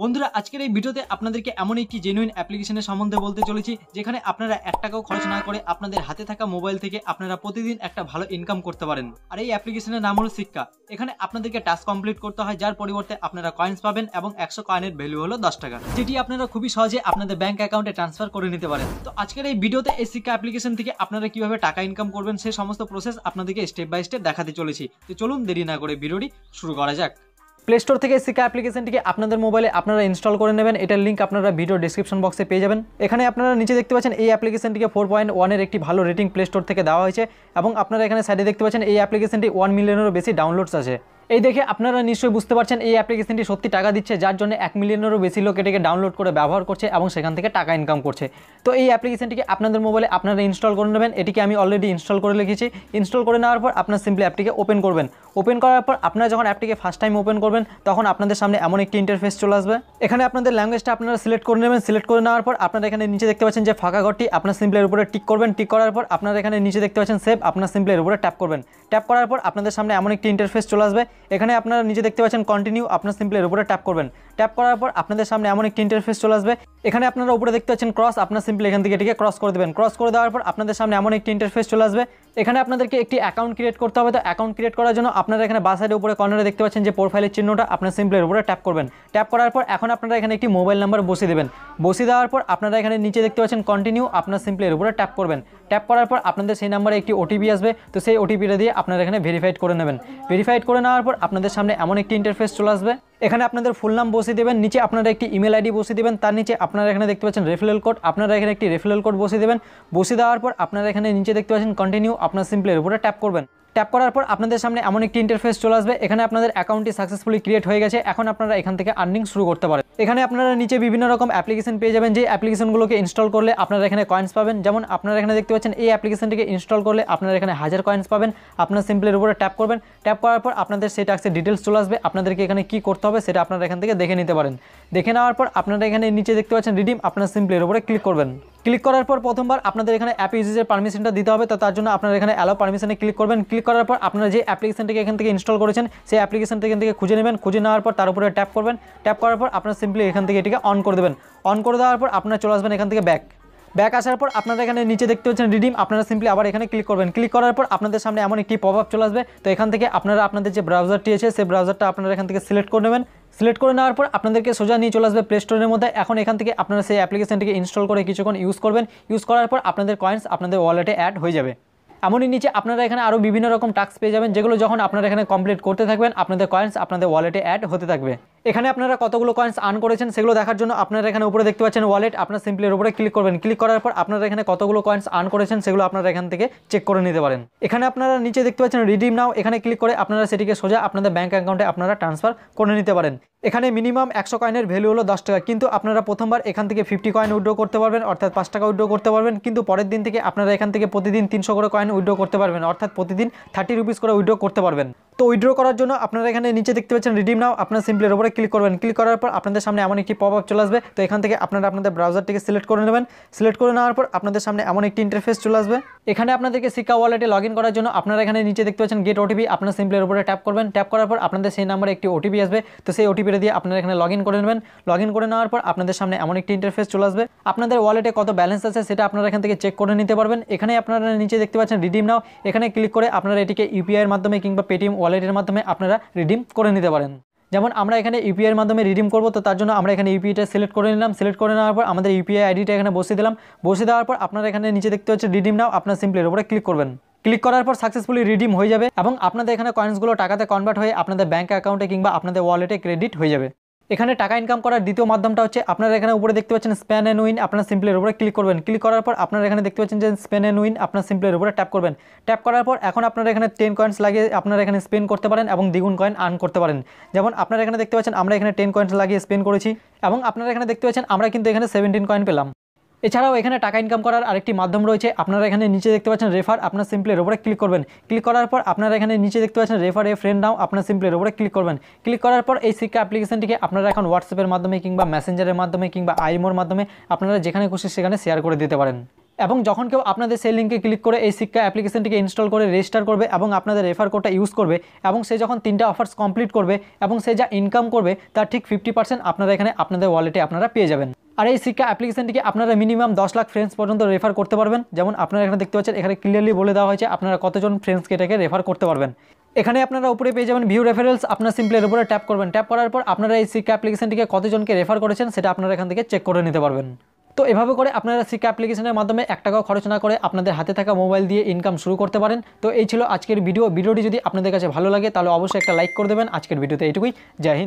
বন্ধুরা আজকের এই ভিডিওতে আপনাদেরকে এমন একটি জেনুইন অ্যাপ্লিকেশনের সম্বন্ধে বলতে চলেছি যেখানে আপনারা এক টাকাও খরচ না করে আপনাদের হাতে থাকা মোবাইল থেকে আপনারা প্রতিদিন একটা ভালো ইনকাম করতে পারেন আর এই অ্যাপ্লিকেশনের নাম হলো শিক্ষা এখানে আপনাদেরকে টাস্ক কমপ্লিট করতে হয় যার পরিবর্তে আপনারা কয়েন্স পাবেন এবং একশো কয়েনের ভ্যালু হলো দশ টাকা যেটি আপনারা খুবই সহজে আপনাদের ব্যাংক অ্যাকাউন্টে ট্রান্সফার করে নিতে পারেন তো আজকের এই ভিডিওতে এই শিক্ষা অ্যাপ্লিকেশন থেকে আপনারা কিভাবে টাকা ইনকাম করবেন সে সমস্ত প্রসেস আপনাদেরকে স্টেপ বাই স্টেপ দেখাতে চলেছি তো চলুন দেরি না করে ভিডিওটি শুরু করা যাক প্লে স্টোর থেকে সিকা অ্যাপ্লিকেশনটিকে আপনাদের মোবাইলে আপনারা ইনস্টল করে নেবেন এটার লিঙ্ক আপনারা ভিডিও ডিসক্রিপশন বক্সে পেয়ে যাবেন এখানে আপনারা নিচে দেখতে পাচ্ছেন এই অ্যাপ্লিকেশনটিকে ফোর পয়েন্ট ওয়ানের একটি ভালো রেটিং প্লে স্টোর থেকে দেওয়া হয়েছে এবং আপনারা এখানে সাইডে দেখতে পাচ্ছেন এই অ্যাপ্লিকেশনটি ওয়ান মিলিয়নেরও বেশি ডাউনলোডস আছে এই দেখে আপনারা নিশ্চয়ই বুঝতে পারছেন এই অ্যাপ্লিকেশনটি সত্যি টাকা দিচ্ছে যার জন্য এক মিলিয়নেরও বেশি লোক এটিকে ডাউনলোড করে ব্যবহার করছে এবং সেখান থেকে টাকা ইনকাম করছে তো এই অ্যাপ্লিকেশনটিকে আপনাদের মোবাইলে আপনারা ইনস্টল করে নেবেন এটিকে আমি অলরেডি ইনস্টল করে রেখেছি ইনস্টল করে নেওয়ার পর আপনার সিম্পলি অ্যাপটিকে ওপেন করবেন ওপেন করার পর আপনারা যখন অ্যাপটিকে ফার্স্ট টাইম ওপেন করবেন তখন আপনাদের সামনে এমন একটি ইন্টারফেস চলে আসবে এখানে আপনাদের ল্যাঙ্গুয়েজটা আপনারা সিলেক্ট করে নেবেন সিলেক্ট করে নেওয়ার পর আপনারা এখানে নিচে দেখতে পাচ্ছেন যে ফাঁকা ঘরটি আপনার সিম্পলের উপরে টিক করবেন টিক করার পর আপনারা এখানে নিচে দেখতে পাচ্ছেন সেভ আপনার সিম্পলের উপরে ট্যাপ করবেন ট্যাপ করার পর আপনাদের সামনে এমন একটি ইন্টারফেস চলে আসবে এখানে আপনারা নিচে দেখতে পাচ্ছেন কন্টিনিউ আপনার সিম্পলের উপরে ট্যাপ করবেন ট্যাপ করার পর আপনাদের সামনে এমন একটি ইন্টারফেস চলে আসবে এখানে আপনারা উপরে দেখতে পাচ্ছেন ক্রস আপনার সিম্পলি এখান থেকে এটিকে ক্রস করে দেবেন ক্রস করে দেওয়ার পর আপনাদের সামনে এমন একটি ইন্টারফেস চলে আসবে এখানে আপনাদেরকে একটি অ্যাকাউন্ট ক্রিয়েট করতে হবে তো অ্যাকাউন্ট ক্রিয়েট করার জন্য আপনারা এখানে বাসাইডে উপরে কর্নারে দেখতে পাচ্ছেন যে প্রোফাইলের চিহ্নটা আপনার সিম্পলের উপরে ট্যাপ করবেন ট্যাপ করার পর এখন আপনারা এখানে একটি মোবাইল নাম্বার বসিয়ে দেবেন বসিয়ে দেওয়ার পর আপনারা এখানে নিচে দেখতে পাচ্ছেন কন্টিনিউ আপনার সিম্পলের উপরে ট্যাপ করবেন ট্যাপ করার পর আপনাদের সেই নাম্বারে একটি ওটিপি আসবে তো সেই ওটিপিটা দিয়ে আপনারা এখানে ভেরিফাইড করে নেবেন ভেরিফাইড করে নেওয়ার পর আপনাদের সামনে এমন একটি ইন্টারফেস চলে আসবে এখানে আপনাদের ফুল নাম বসিয়ে দেবেন নিচে আপনারা একটি ইমেল আইডি বসিয়ে দেবেন তার নিচে আপনারা এখানে দেখতে পাচ্ছেন রেফারেল কোড আপনারা এখানে একটি রেফারেল কোড বসে দেবেন বসিয়ে দেওয়ার পর আপনারা এখানে নিচে দেখতে পাচ্ছেন কন্টিনিউ আপনার সিম্পলের উপরে ট্যাপ করবেন ট্যাপ করার পর আপনাদের সামনে এমন একটি ইন্টারফেস চলে আসবে এখানে আপনাদের অ্যাকাউন্টটি সাকসেসফুলি ক্রিয়েট হয়ে গেছে এখন আপনারা এখান থেকে আর্নিং শুরু করতে পারেন এখানে আপনারা নিচে বিভিন্ন রকম অ্যাপ্লিকেশন পেয়ে যাবেন যে অ্যাপ্লিকেশনগুলোকে ইনস্টল করলে আপনারা এখানে কয়েন্স পাবেন যেমন আপনারা এখানে দেখতে পাচ্ছেন এই অ্যাপ্লিকেশনটিকে ইনস্টল করলে আপনারা এখানে হাজার কয়েন্স পাবেন আপনার সিম্পলের উপরে ট্যাপ করবেন ট্যাপ করার পর আপনাদের সেই ট্যাক্সের ডিটেলস চলে আসবে আপনাদেরকে এখানে কি করতে হবে সেটা আপনারা এখান থেকে দেখে নিতে পারেন দেখে নেওয়ার পর আপনারা এখানে নিচে দেখতে পাচ্ছেন রিডিম আপনার সিম্পলের উপরে ক্লিক করবেন ক্লিক করার পর প্রথমবার আপনাদের এখানে অ্যাপ ইউজের পারমিশনটা দিতে হবে তো তার জন্য আপনারা এখানে অ্যালো পারমিশনে ক্লিক করবেন ক্লিক করার পর আপনারা যে অ্যাপ্লিকেশনটিকে এখান থেকে ইনস্টল করেছেন সেই অ্যাপ্লিকেশনটা এখান থেকে খুঁজে নেবেন খুঁজে নেওয়ার পর তার উপরে ট্যাপ করবেন ট্যাপ করার পর আপনারা সিম্পলি এখান থেকে এটিকে অন করে দেবেন অন করে দেওয়ার পর আপনারা চলে আসবেন এখান থেকে ব্যাক ব্যাক আসার পর আপনারা এখানে নিচে দেখতে পাচ্ছেন রিডিম আপনারা সিম্পলি আবার এখানে ক্লিক করবেন ক্লিক করার পর আপনাদের সামনে এমন একটি পপ আপ চলে আসবে তো এখান থেকে আপনারা আপনাদের যে ব্রাউজারটি আছে সেই ব্রাউজারটা আপনারা এখান থেকে সিলেক্ট করে নেবেন সিলেক্ট করে নেওয়ার পর আপনাদেরকে সোজা নিয়ে চলে আসবে প্লে স্টোরের মধ্যে এখন এখান থেকে আপনারা সেই অ্যাপ্লিকেশানটিকে ইনস্টল করে কিছুক্ষণ ইউজ করবেন ইউজ করার পর আপনাদের কয়েন্স আপনাদের ওয়ালেটে অ্যাড হয়ে যাবে এমনই নিচে আপনারা এখানে আরও বিভিন্ন রকম টাস্ক পেয়ে যাবেন যেগুলো যখন আপনারা এখানে কমপ্লিট করতে থাকবেন আপনাদের কয়েন্স আপনাদের ওয়ালেটে অ্যাড হতে থাকবে এখানে আপনারা কতগুলো কয়েন্স আর্ন করেছেন সেগুলো দেখার জন্য আপনারা এখানে উপরে দেখতে পাচ্ছেন ওয়ালেট আপনার সিম্পলের উপরে ক্লিক করবেন ক্লিক করার পর আপনারা এখানে কতগুলো কয়েন্স আর্ন করেছেন সেগুলো আপনারা এখান থেকে চেক করে নিতে পারেন এখানে আপনারা নিচে দেখতে পাচ্ছেন রিডিম নাও এখানে ক্লিক করে আপনারা সেটিকে সোজা আপনাদের ব্যাঙ্ক অ্যাকাউন্টে আপনারা ট্রান্সফার করে নিতে পারেন এখানে মিনিমাম একশো কয়েনের ভ্যালু হলো দশ টাকা কিন্তু আপনারা প্রথমবার এখান থেকে ফিফটি কয়েন উইড্রো করতে পারবেন অর্থাৎ পাঁচ টাকা উইড্রো করতে পারবেন কিন্তু পরের দিন থেকে আপনারা এখান থেকে প্রতিদিন তিনশো করে কয়েন উইড্রো করতে পারবেন অর্থাৎ প্রতিদিন থার্টি রুপিস করে উইড্রো করতে পারবেন তো উইড্রো করার জন্য আপনারা এখানে নিচে দেখতে পাচ্ছেন রিডিম নাও আপনার সিম্পলের উপরে ক্লিক করবেন ক্লিক করার পর আপনাদের সামনে এমন একটি পপ আপ চলে আসবে তো এখান থেকে আপনারা আপনাদের ব্রাউজারটিকে সিলেক্ট করে নেবেন সিলেক্ট করে নেওয়ার পর আপনাদের সামনে এমন একটি ইন্টারফেস চলে আসবে এখানে আপনাদেরকে সিকা ওয়ালেটে লগ করার জন্য আপনারা এখানে নিচে দেখতে পাচ্ছেন গেট ওটিপি আপনার সিম্পলের উপরে ট্যাপ করবেন ট্যাপ করার পর আপনাদের সেই নাম্বারে একটি ওটিপি আসবে তো সেই ওটিপিটা দিয়ে আপনারা এখানে লগ করে নেবেন লগ করে নেওয়ার পর আপনাদের সামনে এমন একটি ইন্টারফেস চলে আসবে আপনাদের ওয়ালেটে কত ব্যালেন্স আছে সেটা আপনারা এখান থেকে চেক করে নিতে পারবেন এখানে আপনারা নিচে দেখতে পাচ্ছেন রিডিম নাও এখানে ক্লিক করে আপনারা এটিকে ইউপিআইয়ের মাধ্যমে কিংবা পেটিএম ওয়ালেটের মাধ্যমে আপনারা রিডিম করে নিতে পারেন যেমন আমরা এখানে ইউপিআইয়ের মাধ্যমে রিডিম করবো তো তার জন্য আমরা এখানে ইউপিআইটা সিলেক্ট করে নিলাম সিলেক্ট করে নেওয়ার পর আমাদের ইউপিআই আইডিটা এখানে বসিয়ে দিলাম বসে দেওয়ার পর আপনারা এখানে নিচে দেখতে হচ্ছে রিডিম নাও আপনার সিম্পলের উপরে ক্লিক করবেন ক্লিক করার পর সাকসেসফুলি রিডিম হয়ে যাবে এবং আপনাদের এখানে কয়েন্সগুলো টাকাতে কনভার্ট হয়ে আপনাদের ব্যাঙ্ক অ্যাকাউন্টে কিংবা আপনাদের ওয়ালেটে ক্রেডিট হয়ে যাবে এখানে টাকা ইনকাম করার দ্বিতীয় মাধ্যমটা হচ্ছে আপনারা এখানে উপরে দেখতে পাচ্ছেন স্প্যান অ্যান্ড উইন আপনার সিম্পলের উপরে ক্লিক করবেন ক্লিক করার পর আপনারা এখানে দেখতে পাচ্ছেন যে স্প্যান অ্যান্ড উইন আপনার সিম্পলের উপরে ট্যাপ করবেন ট্যাপ করার পর এখন আপনারা এখানে টেন কয়েন্স লাগিয়ে আপনারা এখানে স্পেন করতে পারেন এবং দ্বিগুণ কয়েন আর্ন করতে পারেন যেমন আপনারা এখানে দেখতে পাচ্ছেন আমরা এখানে টেন কয়েন্স লাগিয়ে স্পেন করেছি এবং আপনারা এখানে দেখতে পাচ্ছেন আমরা কিন্তু এখানে সেভেন্টিন কয়েন পেলাম এছাড়াও এখানে টাকা ইনকাম করার আরেকটি মাধ্যম রয়েছে আপনারা এখানে নিচে দেখতে পাচ্ছেন রেফার আপনার সিম্পলের ওপরে ক্লিক করবেন ক্লিক করার পর আপনারা এখানে নিচে দেখতে পাচ্ছেন রেফার এ ফ্রেন্ড নাও আপনার সিম্পলের ওপরে ক্লিক করবেন ক্লিক করার পর এই শিক্ষা অ্যাপ্লিকেশনটিকে আপনারা এখন হোয়াটসঅ্যাপের মাধ্যমে কিংবা মেসেঞ্জারের মাধ্যমে কিংবা আইমোর মাধ্যমে আপনারা যেখানে খুশি সেখানে শেয়ার করে দিতে পারেন এবং যখন কেউ আপনাদের সেই লিঙ্কে ক্লিক করে এই শিক্ষা অ্যাপ্লিকেশনটিকে ইনস্টল করে রেজিস্টার করবে এবং আপনাদের রেফার কোডটা ইউজ করবে এবং সে যখন তিনটা অফার্স কমপ্লিট করবে এবং সে যা ইনকাম করবে তার ঠিক ফিফটি পার্সেন্ট আপনারা এখানে আপনাদের ওয়ালেটে আপনারা পেয়ে যাবেন আর এই শিক্ষা অ্যাপ্লিকেশনটিকে আপনারা মিনিমাম দশ লাখ ফ্রেন্ডস পর্যন্ত রেফার করতে পারবেন যেমন আপনারা এখানে দেখতে পাচ্ছেন এখানে ক্লিয়ারলি বলে দেওয়া হয়েছে আপনারা কতজন ফ্রেন্ডসকে এটাকে রেফার করতে পারবেন এখানে আপনারা উপরে পেয়ে যাবেন ভিউ রেফারেলস আপনার সিম্পলের উপরে ট্যাপ করবেন ট্যাপ করার পর আপনারা এই শিক্ষা অ্যাপ্লিকেশনটিকে কতজনকে রেফার করেছেন সেটা আপনারা এখান থেকে চেক করে নিতে পারবেন তো এভাবে করে আপনারা শিক্ষা অ্যাপ্লিকেশনের মাধ্যমে এক টাকাও খরচ না করে আপনাদের হাতে থাকা মোবাইল দিয়ে ইনকাম শুরু করতে পারেন তো এই ছিল আজকের ভিডিও ভিডিওটি যদি আপনাদের কাছে ভালো লাগে তাহলে অবশ্যই একটা লাইক করে দেবেন আজকের ভিডিওতে এইটুকুই জয় হিন্দ